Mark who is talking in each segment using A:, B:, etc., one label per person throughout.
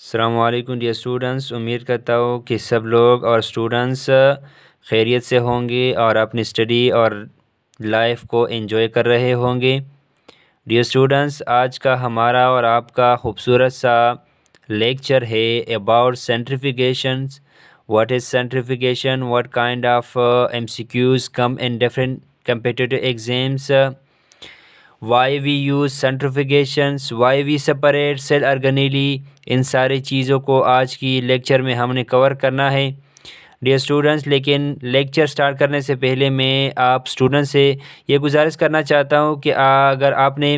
A: अल्लाम dear students उम्मीद करता हूँ कि सब लोग और स्टूडेंट्स uh, खैरियत से होंगे और अपनी स्टडी और लाइफ को एंजॉय कर रहे होंगे डियर स्टूडेंट्स आज का हमारा और आपका खूबसूरत सा लेक्चर है about centrification what is centrification what kind of MCQs come in different competitive exams why we use centrifications why we separate cell organelle इन सारी चीज़ों को आज की लेक्चर में हमने कवर करना है डियर स्टूडेंट्स लेकिन लेक्चर स्टार्ट करने से पहले मैं आप स्टूडेंट से ये गुजारिश करना चाहता हूँ कि अगर आपने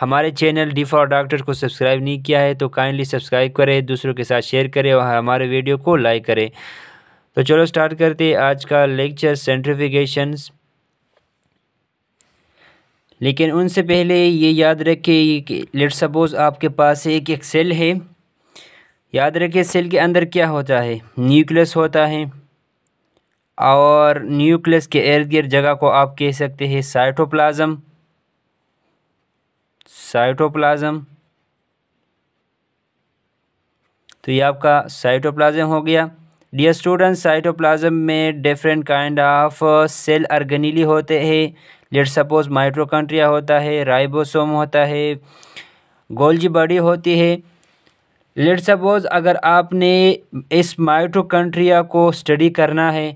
A: हमारे चैनल डी फॉर डॉक्टर को सब्सक्राइब नहीं किया है तो काइंडली सब्सक्राइब करें दूसरों के साथ शेयर करें और हमारे वीडियो को लाइक करें तो चलो स्टार्ट करते आज का लेक्चर सेंट्रीफिकेशंस लेकिन उनसे पहले ये याद रखें कि लेट सपोज़ आपके पास एक एक सेल है याद रखें सेल के अंदर क्या होता है न्यूक्लियस होता है और न्यूक्लियस के इर्द गिर्द जगह को आप कह सकते हैं साइटोप्लाज्म साइटोप्लाज्म तो ये आपका साइटोप्लाज्म हो गया डियर स्टूडेंट साइटोप्लाज्म में different kind of cell organelle होते हैं लेट सपोज माइट्रोकॉन्ट्रिया होता है राइबोसोम होता है गोल्जी बॉडी होती है लेट सपोज अगर आपने इस माइट्रोकॉन्ट्रिया को स्टडी करना है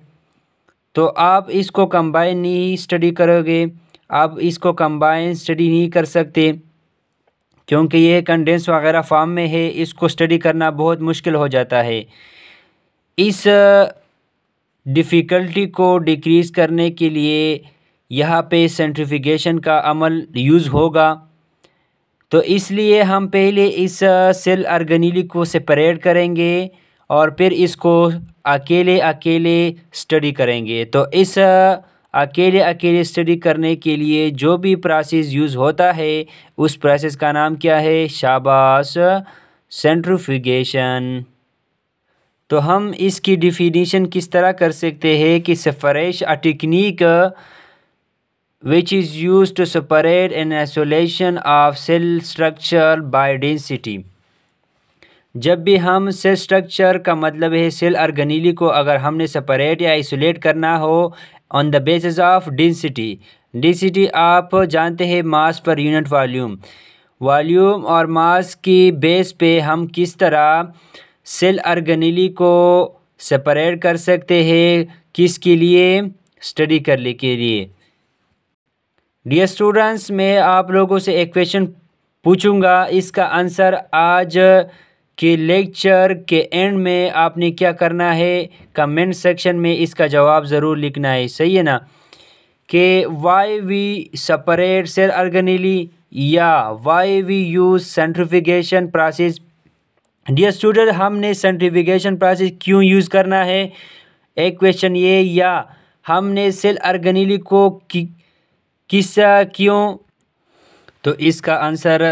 A: तो आप इसको कंबाइन नहीं स्टडी करोगे आप इसको कंबाइन स्टडी नहीं कर सकते क्योंकि ये कंडेंस वगैरह फॉर्म में है इसको स्टडी करना बहुत मुश्किल हो जाता है इस डिफ़िकल्टी को डिक्रीज़ करने के लिए यहाँ पे सेंट्रीफिकेशन का अमल यूज़ होगा तो इसलिए हम पहले इस सेल अर्गनीली को सेपरेट करेंगे और फिर इसको अकेले अकेले स्टडी करेंगे तो इस अकेले अकेले स्टडी करने के लिए जो भी प्रोसेस यूज़ होता है उस प्रोसेस का नाम क्या है शाबाश सेंट्रीफिगेशन तो हम इसकी डिफिनीशन किस तरह कर सकते हैं कि सफरेश अ टिकनिक which is used to separate an isolation of cell structure by density जब भी हम सेल स्ट्रक्चर का मतलब है सेल अर्गनीली को अगर हमने सेपरेट या आइसोलेट करना हो on the basis of density density आप जानते हैं मास पर यूनिट वॉल्यूम वॉल्यूम और मास की बेस पे हम किस तरह सेल अर्गनीली को सेपरेट कर सकते हैं किसके लिए स्टडी करने के लिए डियर स्टूडेंट्स मैं आप लोगों से एक क्वेश्चन पूछूंगा इसका आंसर आज के लेक्चर के एंड में आपने क्या करना है कमेंट सेक्शन में इसका जवाब ज़रूर लिखना है सही है ना कि why we separate cell organelle या why we use centrification process dear student हमने सेंट्रीफिकेशन प्रोसेस क्यों यूज़ करना है एक क्वेश्चन ये या हमने सेल अर्गनीली को किस क्यों तो इसका आंसर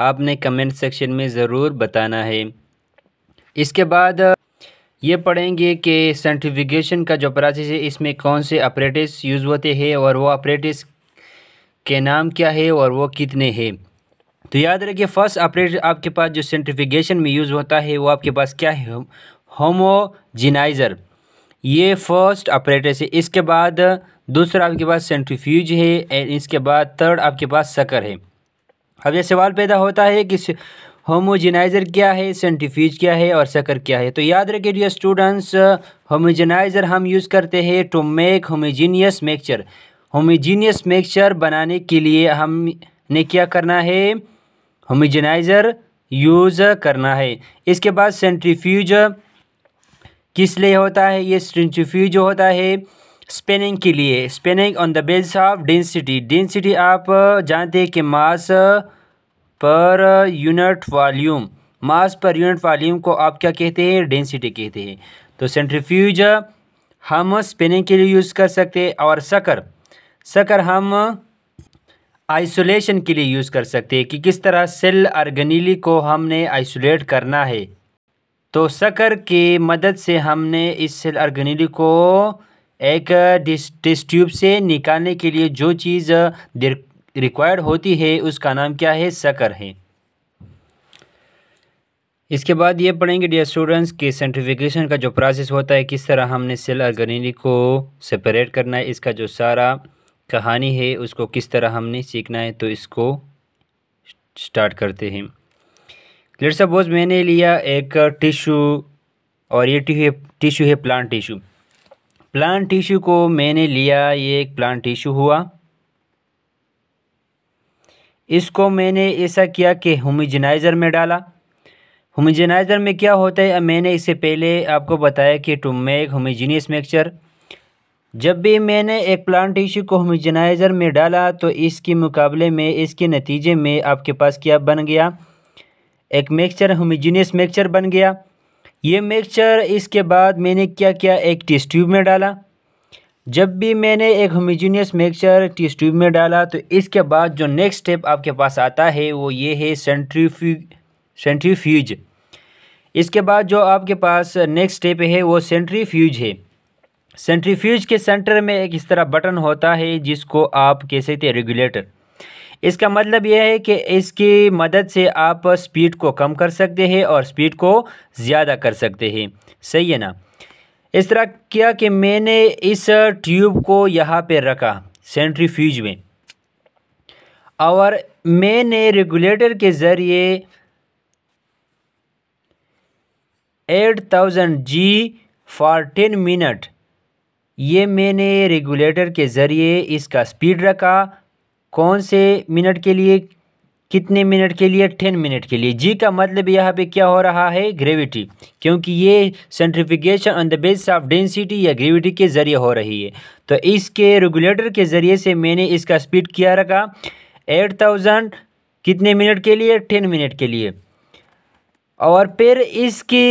A: आपने कमेंट सेक्शन में ज़रूर बताना है इसके बाद ये पढ़ेंगे कि सर्टिफिकेशन का जो प्रोसेस है इसमें कौन से ऑपरेटिस यूज़ होते हैं और वो ऑपरेटिस के नाम क्या है और वो कितने हैं तो याद रखिए फर्स्ट ऑपरेटर आपके पास जो सेंट्रीफिकेशन में यूज़ होता है वो आपके पास क्या है होमोजिनाइज़र ये फर्स्ट ऑपरेटर से इसके बाद दूसरा आपके पास सेंट्रीफ्यूज है एंड इसके बाद थर्ड आपके पास सकर है अब यह सवाल पैदा होता है कि होमोजेनाइज़र क्या है सेंट्रीफ्यूज क्या है और सकर क्या है तो याद रखिए डियर स्टूडेंट्स होमोजेनाइज़र हम यूज़ करते हैं to make homogeneous mixture homogeneous mixture बनाने के लिए हमने क्या करना है होमोजेनाइज़र यूज़ करना है इसके बाद सेंट्रीफ्यूज किस लिए होता है ये सेंट्रीफ्यूज होता है स्पेनिंग के लिए spinning on the basis of density density आप जानते हैं कि मास per unit volume mass per unit volume को आप क्या कहते हैं डेंसिटी कहते हैं तो सेंट्रीफ्यूज हम स्पेनिंग के लिए यूज़ कर सकते हैं और सकर सकर हम आइसोलेशन के लिए यूज़ कर सकते हैं कि किस तरह सेल अर्गनीली को हमने आइसोलेट करना है तो सकर की मदद से हमने इस सेल अर्गनीली को एक टेस्ट ट्यूब से निकालने के लिए जो चीज़ रिक्वायर्ड होती है उसका नाम क्या है सकर है इसके बाद ये पढ़ेंगे डियर स्टूडेंट्स कि सेंट्रीफिकेशन का जो प्रोसेस होता है किस तरह हमने सेल और गनीली को सेपरेट करना है इसका जो सारा कहानी है उसको किस तरह हमने सीखना है तो इसको स्टार्ट करते हैं लेट सपोज मैंने लिया एक टिशू और ये टिशू है टिश्यू है प्लांट टिशू प्लांट टिश्यू को मैंने लिया ये एक प्लांट टिश्यू हुआ इसको मैंने ऐसा किया कि होमिजनाइज़र में डाला होमिजनाइज़र में क्या होता है मैंने इससे पहले आपको बताया कि टू मेक होमिजीनियस मिक्सचर जब भी मैंने एक प्लांट टिश्यू को होमिजनाइज़र में डाला तो इसके मुकाबले में इसके नतीजे में आपके पास क्या बन गया एक मिक्सचर होमिजीनियस मिक्सचर बन गया ये मिक्सचर इसके बाद मैंने क्या किया एक टेस्ट ट्यूब में डाला जब भी मैंने एक होमिजीनियस मिक्सचर टेस्ट ट्यूब में डाला तो इसके बाद जो नेक्स्ट स्टेप आपके पास आता है वो ये है सेंट्रीफ्यूज सेंट्रीफ्यूज इसके बाद जो आपके पास नेक्स्ट स्टेप है वो सेंट्रीफ्यूज है सेंट्रीफ्यूज के सेंटर में एक इस तरह बटन होता है जिसको आप कह सकते रेगुलेटर इसका मतलब यह है कि इसकी मदद से आप स्पीड को कम कर सकते हैं और स्पीड को ज़्यादा कर सकते हैं सही है ना इस तरह किया कि मैंने इस ट्यूब को यहाँ पे रखा सेंट्रीफ्यूज में और मैंने रेगुलेटर के ज़रिए eight thousand G for ten minute ये मैंने रेगुलेटर के ज़रिए इसका स्पीड रखा कौन से मिनट के लिए कितने मिनट के लिए टेन मिनट के लिए जी का मतलब यहाँ पे क्या हो रहा है ग्रेविटी क्योंकि ये centrification on the base of density या ग्रेविटी के ज़रिए हो रही है तो इसके रेगुलेटर के ज़रिए से मैंने इसका स्पीड किया रखा एट थाउजेंड कितने मिनट के लिए टेन मिनट के लिए और फिर इसके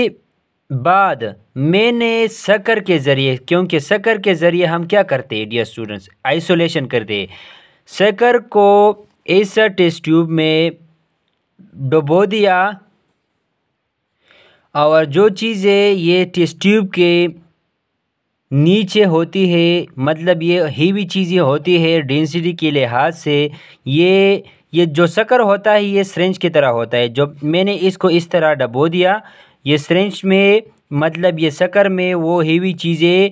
A: बाद मैंने सकर के ज़रिए क्योंकि सकर के ज़रिए हम क्या करते हैं डियर स्टूडेंट्स आइसोलेशन करते हैं शकर को इस टेस्ट ट्यूब में डुबो दिया और जो चीज़ें ये टेस्ट ट्यूब के नीचे होती है मतलब ये हीवी चीज़ें होती है डेंसिटी के लिहाज से ये ये जो शकर होता है ये सरेंज की तरह होता है जो मैंने इसको इस तरह डबो दिया ये सरेंज में मतलब ये शकर में वो हीवी चीज़ें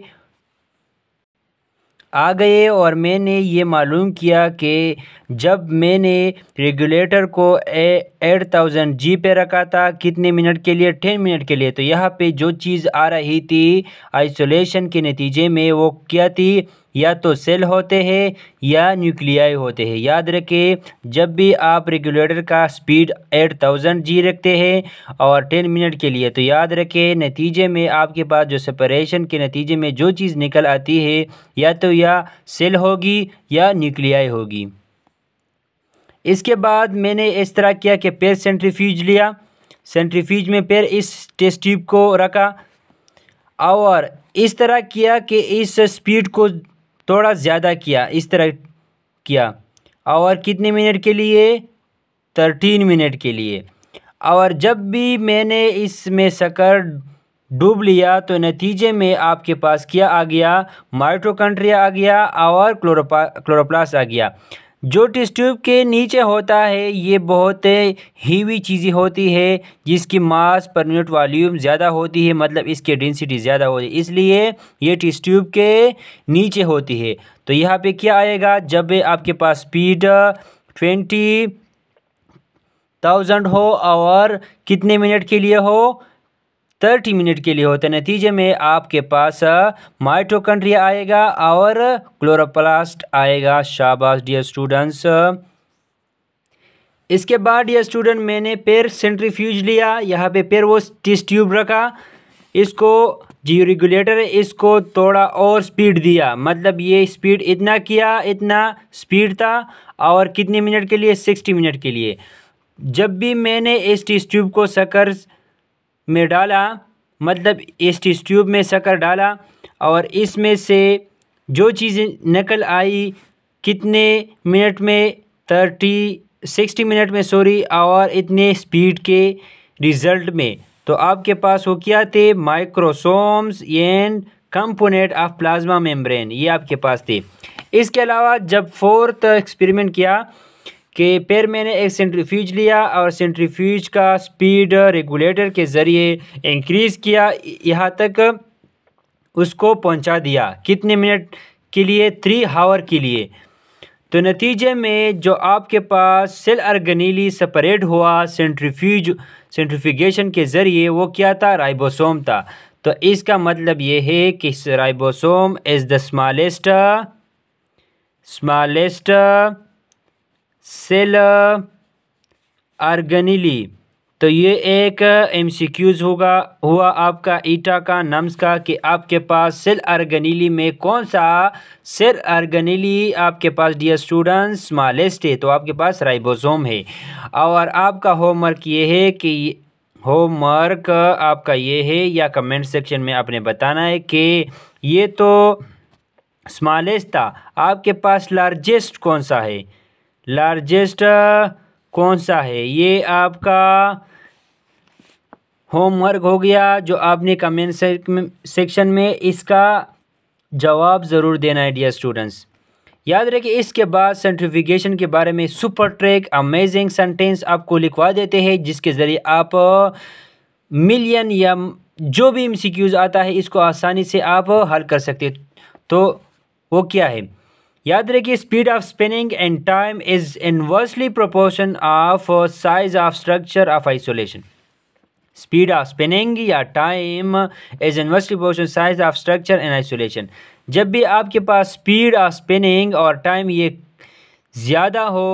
A: आ गए और मैंने ये मालूम किया कि जब मैंने रेगुलेटर को एट थाउजेंड जी पे रखा था कितने मिनट के लिए टेन मिनट के लिए तो यहाँ पे जो चीज़ आ रही थी आइसोलेशन के नतीजे में वो क्या थी या तो सेल होते हैं या न्यूक्लियाई होते हैं याद रखें जब भी आप रेगुलेटर का स्पीड एट थाउजेंड जी रखते हैं और टेन मिनट के लिए तो याद रखें नतीजे में आपके पास जो सेपरेशन के नतीजे में जो चीज़ निकल आती है या तो या सेल होगी या न्यूक्लियाई होगी इसके बाद मैंने इस तरह किया कि पैर सेंट्रीफ्यूज लिया सेंट्रीफ्यूज में पैर इस टेस्ट ट्यूब को रखा और इस तरह किया कि इस स्पीड को थोड़ा ज़्यादा किया इस तरह किया और कितने मिनट के लिए थर्टीन मिनट के लिए और जब भी मैंने इसमें शकर डूब लिया तो नतीजे में आपके पास क्या आ गया माइट्रोकंड्रिया आ गया और क्लोरोपा क्लोरोप्लास आ गया जो टेस्ट ट्यूब के नीचे होता है ये बहुत हीवी चीज़ें होती है जिसकी मास पर मिनट वॉल्यूम ज़्यादा होती है मतलब इसकी डेंसिटी ज़्यादा होती है इसलिए ये टेस्ट ट्यूब के नीचे होती है तो यहाँ पे क्या आएगा जब आपके पास स्पीड ट्वेंटी थाउजेंड हो और कितने मिनट के लिए हो 30 मिनट के लिए होते हैं नतीजे में आपके पास माइट्रोकंड्रिया आएगा और क्लोरोप्लास्ट आएगा शाबाश डियर स्टूडेंट्स इसके बाद डियर स्टूडेंट मैंने पेयर सेंट्रीफ्यूज लिया यहाँ पे पेर वो टिस्ट ट्यूब रखा इसको जियो रेगुलेटर इसको थोड़ा और स्पीड दिया मतलब ये स्पीड इतना किया इतना स्पीड था और कितने मिनट के लिए सिक्सटी मिनट के लिए जब भी मैंने इस टिस्ट ट्यूब को सकर्स મે ડાલા મતલબ એસ્ટ ટ્યુબ મે શકર ડાલા ઓર ઇસમે સે જો ચીજે નકલ આઈ કિતને મિનિટ મે 30 60 મિનિટ મે સોરી ઓર ઇતને સ્પીડ કે રિઝલ્ટ મે તો આપકે પાસ હો ક્યા تھے microsomes and component of plasma membrane યે આપકે પાસ تھے ઇસકે અલાવા જબ ફોર્થ એક્સપેરિમેન્ટ કિયા कि फिर मैंने एक सेंट्रीफ्यूज लिया और सेंट्रीफ्यूज का स्पीड रेगुलेटर के ज़रिए इंक्रीज़ किया यहाँ तक उसको पहुँचा दिया कितने मिनट के लिए थ्री हावर के लिए तो नतीजे में जो आपके पास सेल अर्गनीली सेपरेट हुआ सेंट्रीफ्यूज सेंट्रीफिकेशन के ज़रिए वो क्या था राइबोसोम था तो इसका मतलब ये है कि ribosome is the smallest smallest cell organelle तो ये एक एम सी क्यूज़ होगा हुआ आपका ईटा का नम्स का कि आपके पास सेल आर्गनिली में कौन सा सेल आर्गनिली आपके पास डियर स्टूडेंट्स स्मॉलेस्ट है तो आपके पास राइबोसोम है और आपका होमवर्क ये है कि होमवर्क आपका ये है या कमेंट सेक्शन में आपने बताना है कि ये तो स्मॉलेस्ट था आपके पास लार्जेस्ट कौन सा है लार्जेस्ट कौन सा है ये आपका होमवर्क हो गया जो आपने कमेंट सेक्शन में इसका जवाब ज़रूर देना है डियर स्टूडेंट्स याद रखिए इसके बाद सेंट्रिफिकेशन के बारे में सुपर ट्रैक अमेजिंग सेंटेंस आपको लिखवा देते हैं जिसके ज़रिए आप मिलियन या जो भी एम आता है इसको आसानी से आप हल कर सकते तो वो क्या है याद रखिए speed of spinning and time is inversely proportion of size of structure of isolation speed of spinning या time is inversely proportion size of structure in isolation जब भी आपके पास स्पीड ऑफ स्पिनिंग और टाइम ये ज़्यादा हो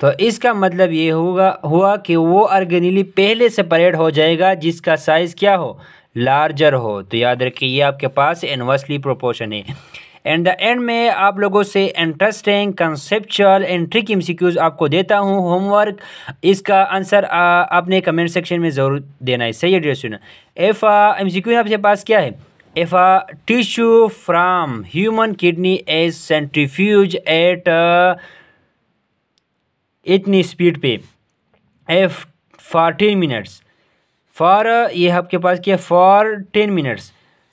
A: तो इसका मतलब ये होगा हुआ कि वो अर्गनीली पहले से परेड हो जाएगा जिसका साइज़ क्या हो लार्जर हो तो याद रखिए ये आपके पास इनवर्सली प्रोपोर्शन है एंड द एंड में आप लोगों से interesting conceptual and trick MCQs आपको देता हूँ होमवर्क इसका आंसर आपने कमेंट सेक्शन में ज़रूर देना है सही है डियर एफ एम सी आपके पास क्या है if a tissue from human kidney as centrifuge at इतनी स्पीड पे एफ फोर्टीन मिनट्स फॉर ये आपके पास क्या for ten minutes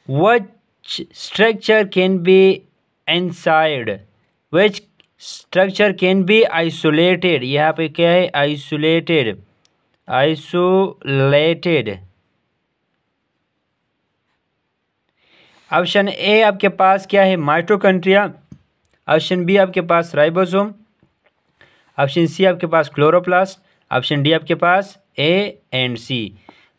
A: which structure can be inside which structure can be isolated यहाँ पे क्या है आइसोलेटेड आइसोलेटेड ऑप्शन ए आपके पास क्या है माइट्रोकंट्रिया ऑप्शन बी आपके पास राइबोसोम ऑप्शन सी आपके पास क्लोरोप्लास्ट ऑप्शन डी आपके पास ए एंड सी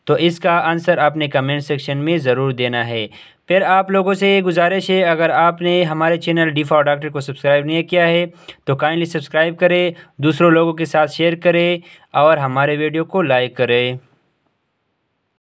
A: तो इसका आंसर आपने कमेंट सेक्शन में ज़रूर देना है फिर आप लोगों से ये गुजारिश है अगर आपने हमारे चैनल डिफा डॉक्टर को सब्सक्राइब नहीं किया है तो काइंडली सब्सक्राइब करें दूसरों लोगों के साथ शेयर करें और हमारे वीडियो को लाइक करें